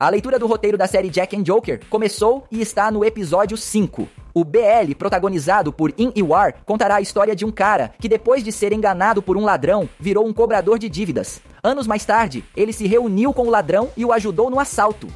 A leitura do roteiro da série Jack and Joker começou e está no episódio 5. O BL, protagonizado por In War, contará a história de um cara que, depois de ser enganado por um ladrão, virou um cobrador de dívidas. Anos mais tarde, ele se reuniu com o ladrão e o ajudou no assalto.